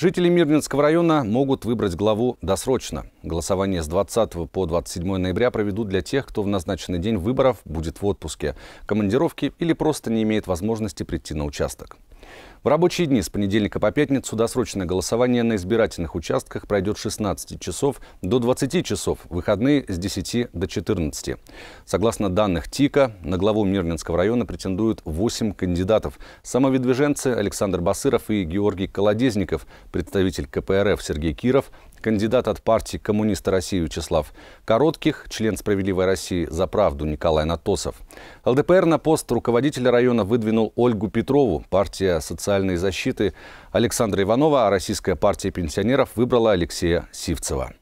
Жители Мирнинского района могут выбрать главу досрочно. Голосование с 20 по 27 ноября проведут для тех, кто в назначенный день выборов будет в отпуске, командировке или просто не имеет возможности прийти на участок. В рабочие дни с понедельника по пятницу досрочное голосование на избирательных участках пройдет с 16 часов до 20 часов, выходные с 10 до 14. Согласно данных ТИКа, на главу Мирнинского района претендуют 8 кандидатов. самовидвиженцы Александр Басыров и Георгий Колодезников, представитель КПРФ Сергей Киров, кандидат от партии «Коммунисты России» Вячеслав Коротких, член «Справедливой России» за правду Николай Натосов. ЛДПР на пост руководителя района выдвинул Ольгу Петрову, партия «Социальная социальной защиты Александра Иванова, а Российская партия пенсионеров выбрала Алексея Сивцева.